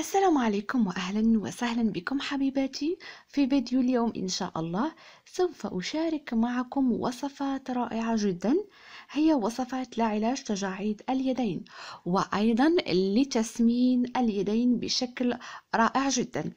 السلام عليكم وأهلا وسهلا بكم حبيباتي في فيديو اليوم إن شاء الله سوف أشارك معكم وصفات رائعة جدا هي وصفات لعلاج تجاعيد اليدين وأيضا لتسمين اليدين بشكل رائع جدا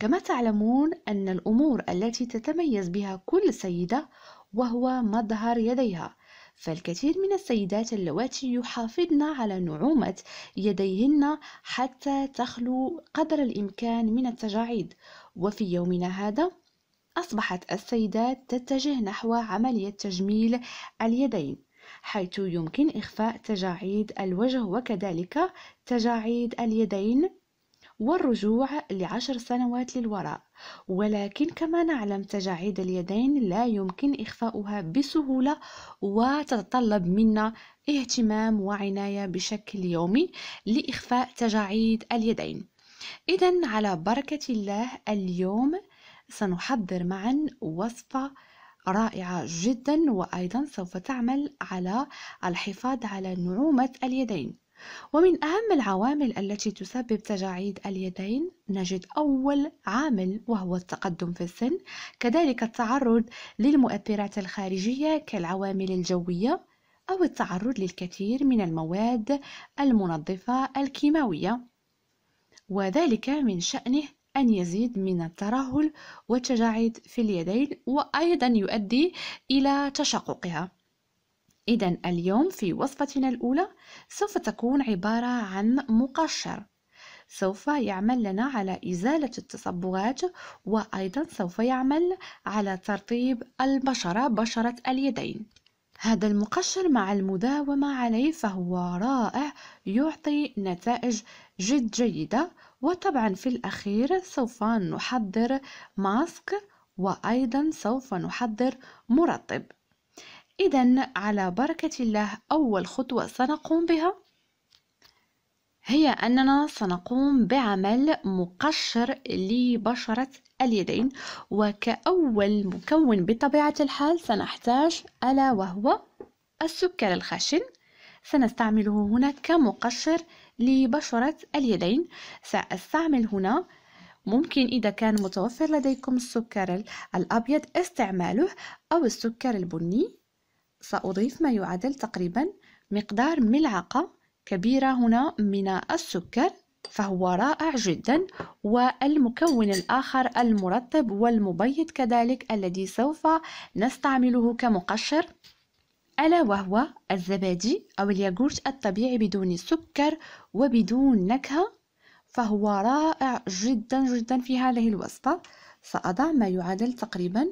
كما تعلمون أن الأمور التي تتميز بها كل سيدة وهو مظهر يديها فالكثير من السيدات اللواتي يحافظن على نعومة يديهن حتى تخلو قدر الإمكان من التجاعيد وفي يومنا هذا أصبحت السيدات تتجه نحو عملية تجميل اليدين حيث يمكن إخفاء تجاعيد الوجه وكذلك تجاعيد اليدين والرجوع لعشر سنوات للوراء ولكن كما نعلم تجاعيد اليدين لا يمكن إخفاؤها بسهولة وتتطلب منا اهتمام وعناية بشكل يومي لإخفاء تجاعيد اليدين إذا على بركة الله اليوم سنحضر معا وصفة رائعة جدا وأيضا سوف تعمل على الحفاظ على نعومة اليدين ومن أهم العوامل التي تسبب تجاعيد اليدين نجد أول عامل وهو التقدم في السن كذلك التعرض للمؤثرات الخارجية كالعوامل الجوية أو التعرض للكثير من المواد المنظفة الكيماوية وذلك من شأنه أن يزيد من الترهل والتجاعيد في اليدين وأيضا يؤدي إلى تشققها إذا اليوم في وصفتنا الأولى سوف تكون عبارة عن مقشر سوف يعمل لنا على إزالة التصبغات وأيضا سوف يعمل على ترطيب البشرة بشرة اليدين هذا المقشر مع المداومة عليه فهو رائع يعطي نتائج جد جيدة وطبعا في الأخير سوف نحضر ماسك وأيضا سوف نحضر مرطب إذا على بركة الله أول خطوة سنقوم بها هي أننا سنقوم بعمل مقشر لبشرة اليدين وكأول مكون بطبيعة الحال سنحتاج ألا وهو السكر الخشن سنستعمله هنا كمقشر لبشرة اليدين سأستعمل هنا ممكن إذا كان متوفر لديكم السكر الأبيض استعماله أو السكر البني سأضيف ما يعادل تقريبا مقدار ملعقة كبيرة هنا من السكر فهو رائع جدا والمكون الآخر المرطب والمبيض كذلك الذي سوف نستعمله كمقشر ألا وهو الزبادي أو الياغورت الطبيعي بدون سكر وبدون نكهة فهو رائع جدا جدا في هذه الوصفة سأضع ما يعادل تقريبا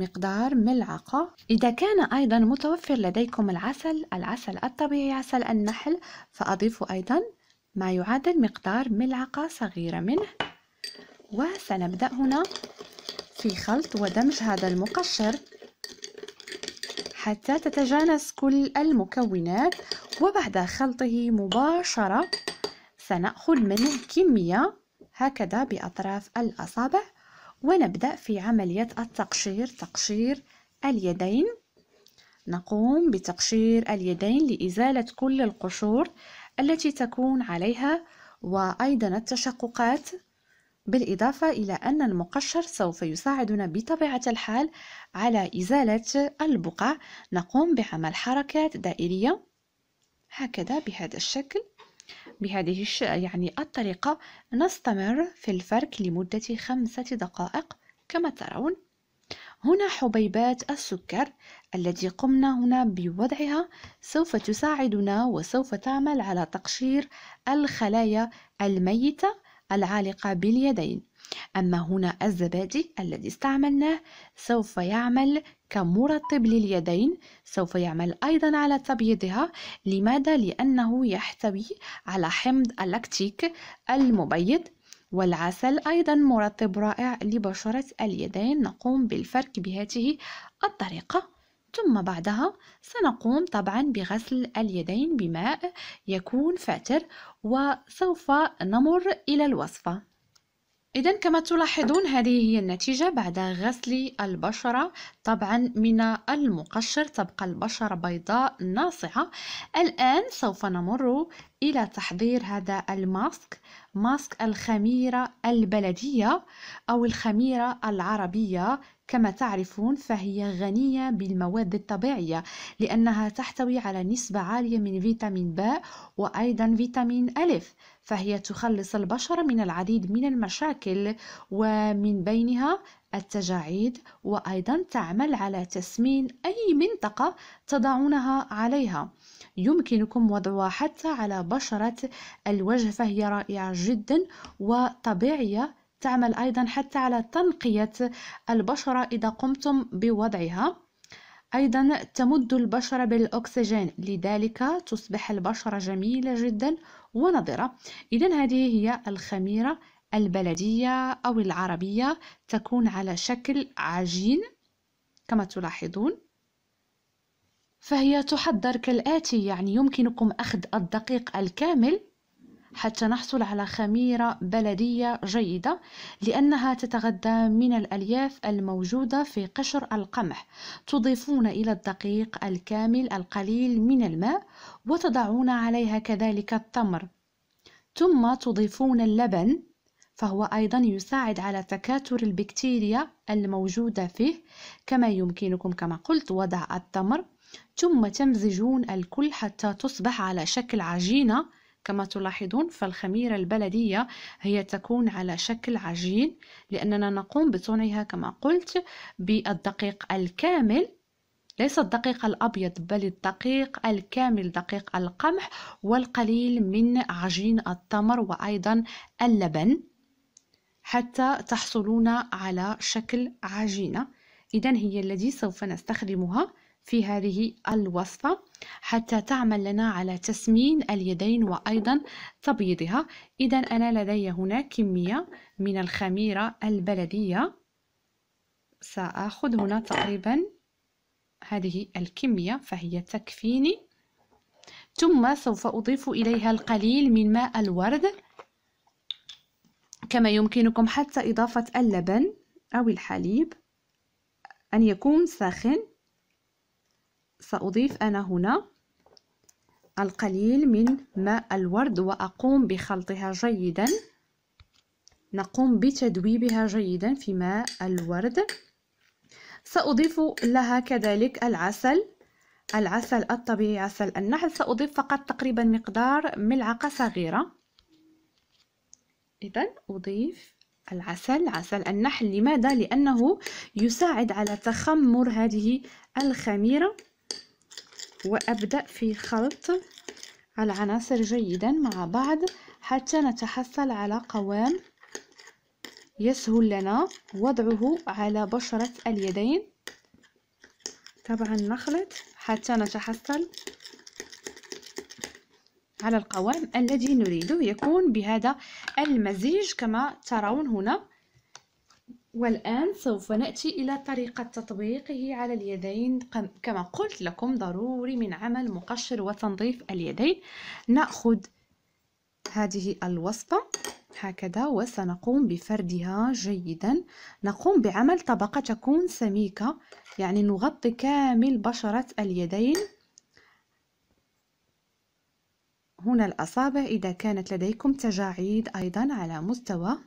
مقدار ملعقة إذا كان أيضا متوفر لديكم العسل العسل الطبيعي عسل النحل فأضيف أيضا ما يعادل مقدار ملعقة صغيرة منه وسنبدأ هنا في خلط ودمج هذا المقشر حتى تتجانس كل المكونات وبعد خلطه مباشرة سنأخذ منه كمية هكذا بأطراف الأصابع ونبدأ في عملية التقشير تقشير اليدين نقوم بتقشير اليدين لإزالة كل القشور التي تكون عليها وأيضا التشققات بالإضافة إلى أن المقشر سوف يساعدنا بطبيعة الحال على إزالة البقع نقوم بعمل حركات دائرية هكذا بهذا الشكل بهذه الش... يعني الطريقة نستمر في الفرك لمدة خمسة دقائق كما ترون هنا حبيبات السكر التي قمنا هنا بوضعها سوف تساعدنا وسوف تعمل على تقشير الخلايا الميتة العالقة باليدين أما هنا الزبادي الذي استعملناه سوف يعمل كمرطب لليدين سوف يعمل أيضا على تبييضها لماذا؟ لأنه يحتوي على حمض اللاكتيك المبيض والعسل أيضا مرطب رائع لبشرة اليدين نقوم بالفرك بهذه الطريقة ثم بعدها سنقوم طبعا بغسل اليدين بماء يكون فاتر وسوف نمر إلى الوصفة إذا كما تلاحظون هذه هي النتيجة بعد غسل البشرة طبعا من المقشر تبقى البشرة بيضاء ناصعة الآن سوف نمر إلى تحضير هذا الماسك ماسك الخميرة البلدية أو الخميرة العربية كما تعرفون فهي غنية بالمواد الطبيعية لأنها تحتوي على نسبة عالية من فيتامين ب وأيضا فيتامين ألف فهي تخلص البشر من العديد من المشاكل ومن بينها التجاعيد وأيضا تعمل على تسمين أي منطقة تضعونها عليها يمكنكم وضعها حتى على بشرة الوجه فهي رائعة جدا وطبيعية تعمل أيضا حتى على تنقية البشرة إذا قمتم بوضعها أيضا تمد البشرة بالأكسجين لذلك تصبح البشرة جميلة جدا ونظرة إذا هذه هي الخميرة البلدية أو العربية تكون على شكل عجين كما تلاحظون فهي تحضر كالآتي يعني يمكنكم أخذ الدقيق الكامل حتى نحصل على خميرة بلدية جيدة لأنها تتغذى من الألياف الموجودة في قشر القمح تضيفون إلى الدقيق الكامل القليل من الماء وتضعون عليها كذلك التمر ثم تضيفون اللبن فهو أيضا يساعد على تكاثر البكتيريا الموجودة فيه كما يمكنكم كما قلت وضع التمر ثم تمزجون الكل حتى تصبح على شكل عجينة كما تلاحظون فالخميرة البلدية هي تكون على شكل عجين لأننا نقوم بصنعها كما قلت بالدقيق الكامل ليس الدقيق الأبيض بل الدقيق الكامل دقيق القمح والقليل من عجين التمر وأيضا اللبن حتى تحصلون على شكل عجينة إذا هي التي سوف نستخدمها في هذه الوصفة حتى تعمل لنا على تسمين اليدين وأيضا تبيضها إذا أنا لدي هنا كمية من الخميرة البلدية سأخذ هنا تقريبا هذه الكمية فهي تكفيني ثم سوف أضيف إليها القليل من ماء الورد كما يمكنكم حتى إضافة اللبن أو الحليب أن يكون ساخن سأضيف أنا هنا القليل من ماء الورد وأقوم بخلطها جيدا نقوم بتدويبها جيدا في ماء الورد سأضيف لها كذلك العسل العسل الطبيعي عسل النحل سأضيف فقط تقريبا مقدار ملعقة صغيرة إذا أضيف العسل عسل النحل لماذا؟ لأنه يساعد على تخمر هذه الخميرة وأبدأ في خلط العناصر جيدا مع بعض حتى نتحصل على قوام يسهل لنا وضعه على بشرة اليدين طبعا نخلط حتى نتحصل على القوام الذي نريده يكون بهذا المزيج كما ترون هنا والآن سوف نأتي إلى طريقة تطبيقه على اليدين كما قلت لكم ضروري من عمل مقشر وتنظيف اليدين نأخذ هذه الوصفة هكذا وسنقوم بفردها جيدا نقوم بعمل طبقة تكون سميكة يعني نغطي كامل بشرة اليدين هنا الأصابع إذا كانت لديكم تجاعيد أيضا على مستوى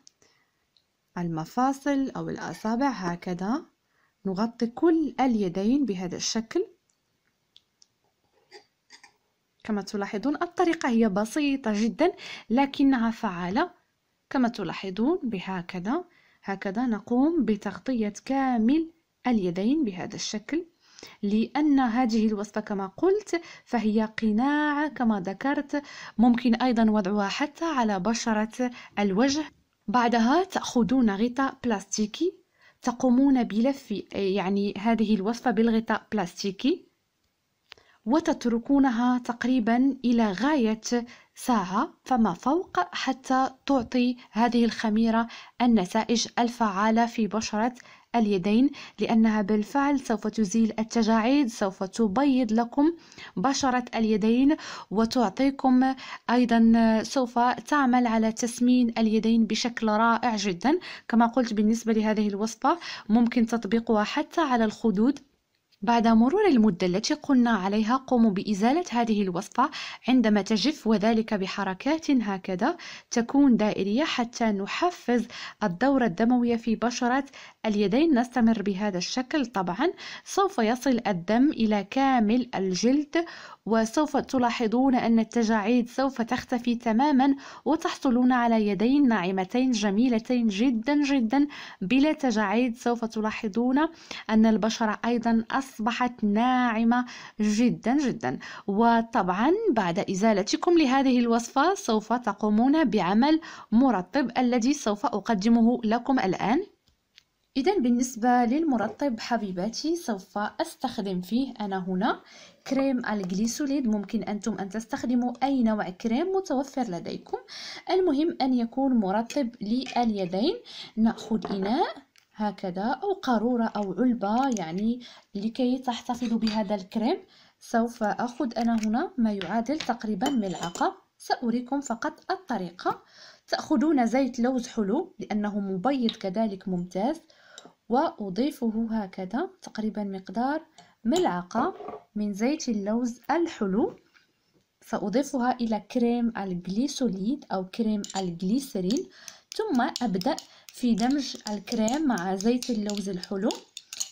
المفاصل أو الأصابع هكذا نغطي كل اليدين بهذا الشكل كما تلاحظون الطريقة هي بسيطة جدا لكنها فعالة كما تلاحظون بهكذا هكذا نقوم بتغطية كامل اليدين بهذا الشكل لأن هذه الوصفة كما قلت فهي قناع كما ذكرت ممكن أيضا وضعها حتى على بشرة الوجه بعدها تأخذون غطاء بلاستيكي تقومون بلف يعني هذه الوصفة بالغطاء بلاستيكي وتتركونها تقريبا إلى غاية ساعة فما فوق حتى تعطي هذه الخميرة النتائج الفعالة في بشرة اليدين لأنها بالفعل سوف تزيل التجاعيد سوف تبيض لكم بشرة اليدين وتعطيكم أيضا سوف تعمل على تسمين اليدين بشكل رائع جدا كما قلت بالنسبة لهذه الوصفة ممكن تطبيقها حتى على الخدود بعد مرور المدة التي قلنا عليها قوموا بإزالة هذه الوصفة عندما تجف وذلك بحركات هكذا تكون دائرية حتى نحفز الدورة الدموية في بشرة اليدين نستمر بهذا الشكل طبعا سوف يصل الدم إلى كامل الجلد وسوف تلاحظون أن التجاعيد سوف تختفي تماما وتحصلون على يدين ناعمتين جميلتين جدا جدا بلا تجاعيد سوف تلاحظون أن البشرة أيضا أصلا أصبحت ناعمة جدا جدا وطبعا بعد إزالتكم لهذه الوصفة سوف تقومون بعمل مرطب الذي سوف أقدمه لكم الآن إذا بالنسبة للمرطب حبيباتي سوف أستخدم فيه أنا هنا كريم الجليسوليد ممكن أنتم أن تستخدموا أي نوع كريم متوفر لديكم المهم أن يكون مرطب لليدين نأخذ إناء هكذا أو قارورة أو علبة يعني لكي تحتفظ بهذا الكريم سوف أخذ أنا هنا ما يعادل تقريبا ملعقة سأريكم فقط الطريقة تأخذون زيت لوز حلو لأنه مبيض كذلك ممتاز وأضيفه هكذا تقريبا مقدار ملعقة من زيت اللوز الحلو سأضيفها إلى كريم الجليسوليد أو كريم الجليسرين ثم أبدأ في دمج الكريم مع زيت اللوز الحلو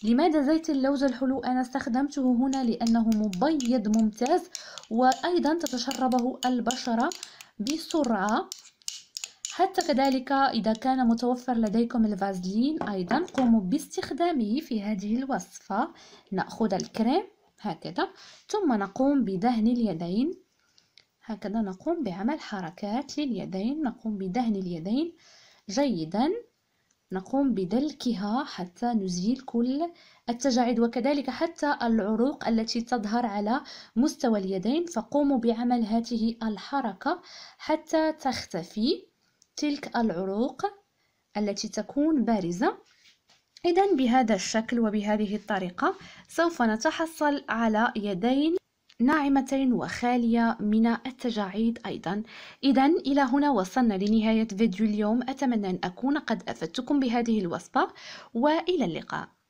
لماذا زيت اللوز الحلو أنا استخدمته هنا لأنه مبيض ممتاز وأيضا تتشربه البشرة بسرعة حتى كذلك إذا كان متوفر لديكم الفازلين أيضا قوموا باستخدامه في هذه الوصفة نأخذ الكريم هكذا ثم نقوم بدهن اليدين هكذا نقوم بعمل حركات لليدين نقوم بدهن اليدين جيدا نقوم بدلكها حتى نزيل كل التجاعيد وكذلك حتى العروق التي تظهر على مستوى اليدين فقوموا بعمل هذه الحركة حتى تختفي تلك العروق التي تكون بارزة إذا بهذا الشكل وبهذه الطريقة سوف نتحصل على يدين ناعمة وخالية من التجاعيد أيضا إذا إلى هنا وصلنا لنهاية فيديو اليوم أتمنى أن أكون قد أفدتكم بهذه الوصفة وإلى اللقاء